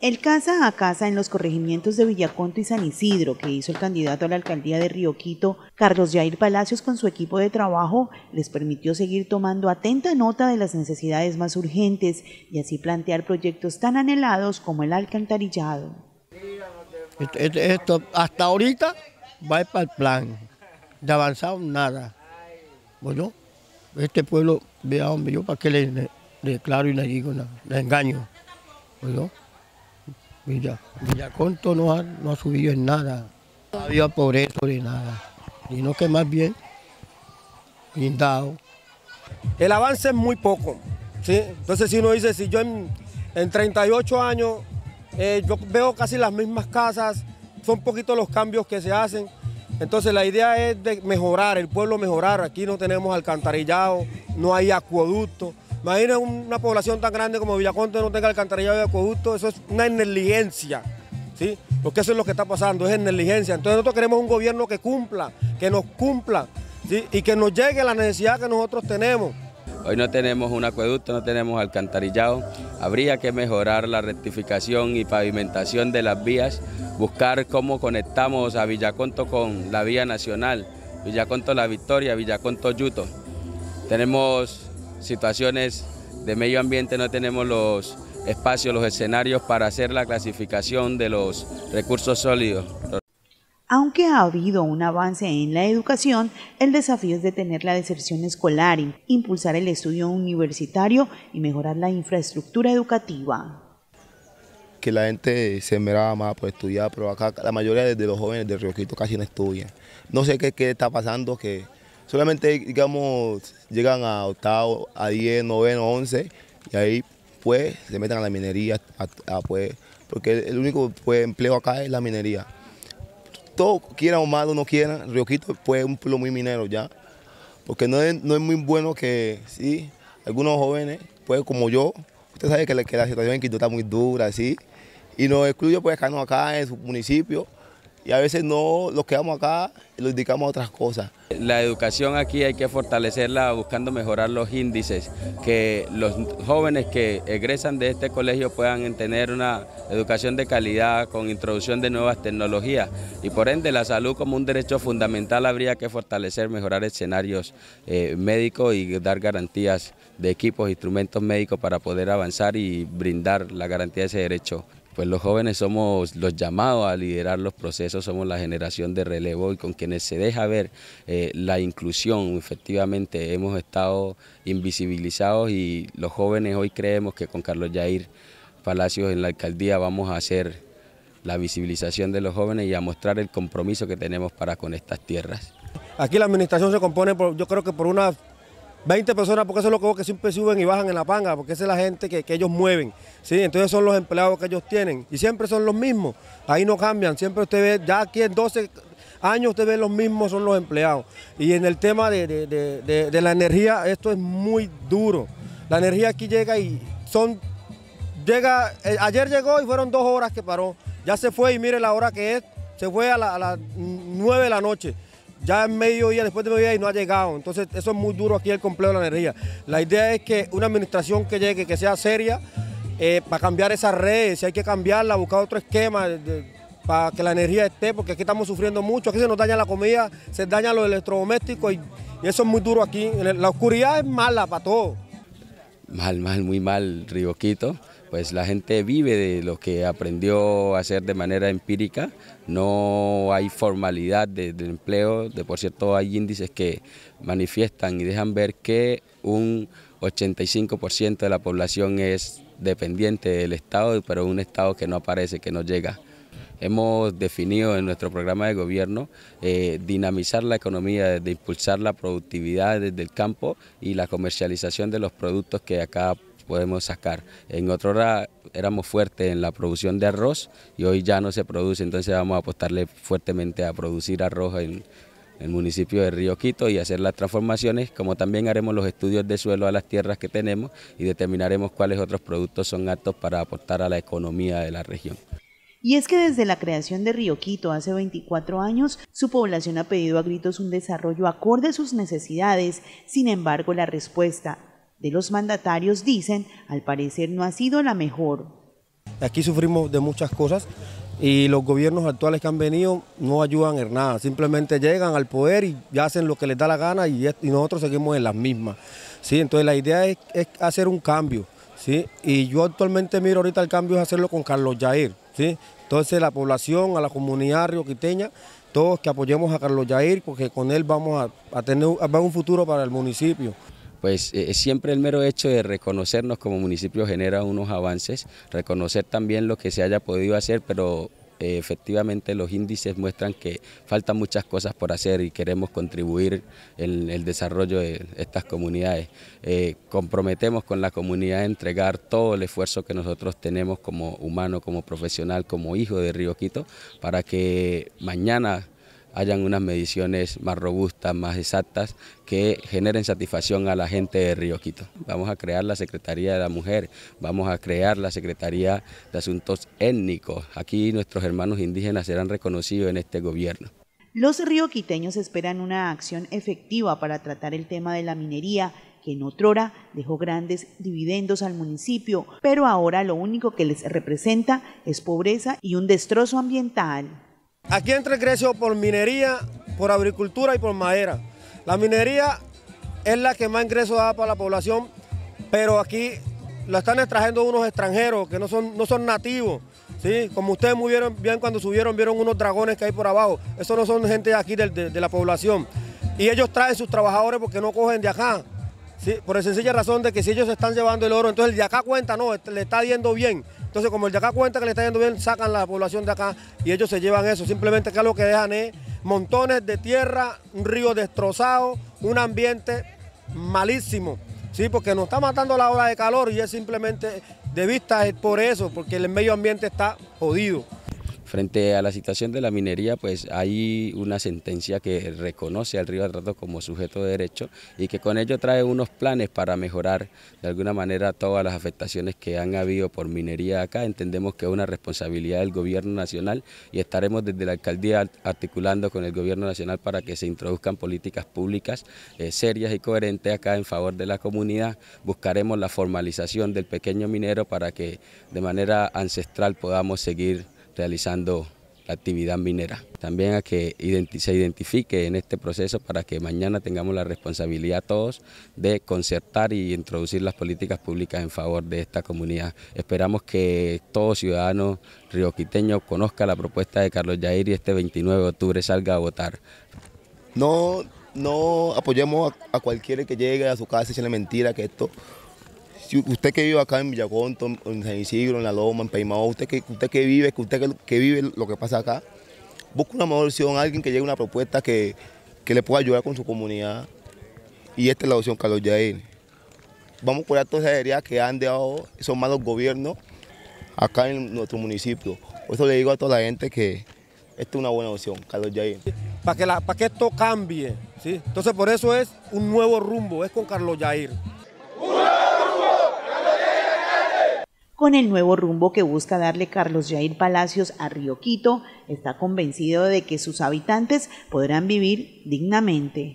El casa a casa en los corregimientos de Villaconto y San Isidro que hizo el candidato a la alcaldía de Río Quito, Carlos Jair Palacios, con su equipo de trabajo, les permitió seguir tomando atenta nota de las necesidades más urgentes y así plantear proyectos tan anhelados como el alcantarillado. Esto, hasta ahorita va para el plan, de avanzado nada. Bueno, este pueblo, vea hombre, yo para qué le, declaro y le digo le engaño. Villa, Villaconto no ha, no ha subido en nada, no ha habido pobreza ni nada, sino que más bien blindado. El avance es muy poco, ¿sí? entonces si uno dice, si yo en, 38 años eh, yo veo casi las mismas casas, son poquitos los cambios que se hacen, entonces la idea es de mejorar, el pueblo mejorar, aquí no tenemos alcantarillado, no hay acueducto, Imagina una población tan grande como Villaconte no tenga alcantarillado y acueducto, eso es una negligencia, ¿sí? Porque eso es lo que está pasando, es negligencia. Entonces nosotros queremos un gobierno que cumpla, que nos cumpla, Y que nos llegue la necesidad que nosotros tenemos. Hoy no tenemos un acueducto, no tenemos alcantarillado. Habría que mejorar la rectificación y pavimentación de las vías, buscar cómo conectamos a Villaconto con la vía nacional, Villaconto La Victoria, Villaconto Yuto. Tenemos situaciones de medio ambiente no tenemos los espacios, los escenarios para hacer la clasificación de los recursos sólidos. Aunque ha habido un avance en la educación, el desafío es detener la deserción escolar, impulsar el estudio universitario y mejorar la infraestructura educativa. Que la gente se meraba más por estudiar, pero acá la mayoría de los jóvenes de Río casi no estudian. No sé qué, qué está pasando, que solamente, digamos, llegan a octavo, a 10, noveno, 11 y ahí pues se meten a la minería, pues, porque el único pues, empleo acá es la minería. Todo, quiera o malo, no quiera, Rioquito pues, es un pueblo muy minero ya, porque no es, no es muy bueno que, sí, algunos jóvenes, pues como yo, usted sabe que, la situación en Quito está muy dura, sí, y nos excluye pues acá, no, acá en su municipio, y a veces no los quedamos acá y los indicamos otras cosas. La educación aquí hay que fortalecerla buscando mejorar los índices, que los jóvenes que egresan de este colegio puedan tener una educación de calidad con introducción de nuevas tecnologías y por ende la salud como un derecho fundamental habría que fortalecer, mejorar escenarios eh, médicos y dar garantías de equipos, instrumentos médicos para poder avanzar y brindar la garantía de ese derecho pues los jóvenes somos los llamados a liderar los procesos, somos la generación de relevo y con quienes se deja ver eh, la inclusión. Efectivamente, hemos estado invisibilizados y los jóvenes hoy creemos que con Carlos Yair Palacios en la alcaldía vamos a hacer la visibilización de los jóvenes y a mostrar el compromiso que tenemos para con estas tierras. Aquí la administración se compone, por, yo creo que por una 20 personas, porque eso es lo que, que siempre suben y bajan en la panga, porque esa es la gente que, ellos mueven. ¿sí? Entonces son los empleados que ellos tienen y siempre son los mismos. Ahí no cambian, siempre usted ve, ya aquí en 12 años usted ve los mismos, son los empleados. Y en el tema de, la energía, esto es muy duro. La energía aquí llega y son, llega, eh, ayer llegó y fueron dos horas que paró. Ya se fue y mire la hora que es, se fue a, a las 9 de la noche ya es día, después de medio día y no ha llegado. Entonces eso es muy duro aquí el complejo de la energía. La idea es que una administración que llegue, que sea seria, eh, para cambiar esas redes, si hay que cambiarla, buscar otro esquema. para que la energía esté, porque aquí estamos sufriendo mucho, aquí se nos daña la comida, se daña los electrodomésticos y, eso es muy duro aquí. La oscuridad es mala para todo. Mal, mal, muy mal, Riboquito pues la gente vive de lo que aprendió a hacer de manera empírica, no hay formalidad del empleo, de por cierto hay índices que manifiestan y dejan ver que un 85% de la población es dependiente del Estado, pero un Estado que no aparece, que no llega. Hemos definido en nuestro programa de gobierno eh, dinamizar la economía, de impulsar la productividad desde el campo y la comercialización de los productos que acá podemos sacar. En otro hora éramos fuertes en la producción de arroz y hoy ya no se produce, entonces vamos a apostarle fuertemente a producir arroz en, el municipio de Río Quito y hacer las transformaciones, como también haremos los estudios de suelo a las tierras que tenemos y determinaremos cuáles otros productos son aptos para aportar a la economía de la región. Y es que desde la creación de Río Quito hace 24 años, su población ha pedido a gritos un desarrollo acorde a sus necesidades. Sin embargo, la respuesta de los mandatarios dicen, al parecer no ha sido la mejor. Aquí sufrimos de muchas cosas y los gobiernos actuales que han venido no ayudan en nada, simplemente llegan al poder y hacen lo que les da la gana y, nosotros seguimos en las mismas. ¿sí? Entonces la idea es, hacer un cambio. ¿sí? Y yo actualmente miro ahorita el cambio es hacerlo con Carlos Jair. ¿sí? Entonces la población, a la comunidad rioquiteña, todos que apoyemos a Carlos Jair, porque con él vamos a, tener un futuro para el municipio pues eh, siempre el mero hecho de reconocernos como municipio genera unos avances, reconocer también lo que se haya podido hacer, pero eh, efectivamente los índices muestran que faltan muchas cosas por hacer y queremos contribuir en el desarrollo de estas comunidades. Eh, comprometemos con la comunidad a entregar todo el esfuerzo que nosotros tenemos como humano, como profesional, como hijo de Río Quito, para que mañana hayan unas mediciones más robustas, más exactas, que generen satisfacción a la gente de Río Quito. Vamos a crear la Secretaría de la Mujer, vamos a crear la Secretaría de Asuntos Étnicos. Aquí nuestros hermanos indígenas serán reconocidos en este gobierno. Los rioquiteños esperan una acción efectiva para tratar el tema de la minería, que en otrora dejó grandes dividendos al municipio, pero ahora lo único que les representa es pobreza y un destrozo ambiental. Aquí entra el por minería, por agricultura y por madera. La minería es la que más ingreso da para la población, pero aquí lo están extrayendo unos extranjeros que no son, no son nativos. ¿sí? Como ustedes muy vieron, bien cuando subieron, vieron unos dragones que hay por abajo. Eso no son gente aquí de, de la población. Y ellos traen sus trabajadores porque no cogen de acá por la sencilla razón de que si ellos están llevando el oro, entonces el de acá cuenta, no, este le está yendo bien. Entonces, como el de acá cuenta que le está yendo bien, sacan la población de acá y ellos se llevan eso. Simplemente que lo que dejan es montones de tierra, un río destrozado, un ambiente malísimo. Sí, porque nos está matando la ola de calor y es simplemente de vista es por eso, porque el medio ambiente está jodido. Frente a la situación de la minería, pues hay una sentencia que reconoce al río Atrato como sujeto de derecho y que con ello trae unos planes para mejorar de alguna manera todas las afectaciones que han habido por minería acá. Entendemos que es una responsabilidad del gobierno nacional y estaremos desde la alcaldía articulando con el gobierno nacional para que se introduzcan políticas públicas eh, serias y coherentes acá en favor de la comunidad. Buscaremos la formalización del pequeño minero para que de manera ancestral podamos seguir realizando la actividad minera. También a que se identifique en este proceso para que mañana tengamos la responsabilidad todos de concertar y introducir las políticas públicas en favor de esta comunidad. Esperamos que todo ciudadano rioquiteño conozca la propuesta de Carlos Yair y este 29 de octubre salga a votar. No, no apoyemos a, a cualquiera que llegue a su casa y se le mentira que esto usted que vive acá en Villaconto, en San Isidro, en La Loma, en Peimao usted que, usted que vive, usted que, vive lo que pasa acá, busque una mejor opción, alguien que llegue una propuesta que, le pueda ayudar con su comunidad. Y esta es la opción, Carlos Yair. Vamos a curar todas esas heridas que han dejado esos malos gobiernos acá en nuestro municipio. Por eso le digo a toda la gente que esta es una buena opción, Carlos Yair. Para que, la, para que esto cambie, ¿sí? entonces por eso es un nuevo rumbo, es con Carlos Yair. con el nuevo rumbo que busca darle Carlos Jair Palacios a Río Quito, está convencido de que sus habitantes podrán vivir dignamente.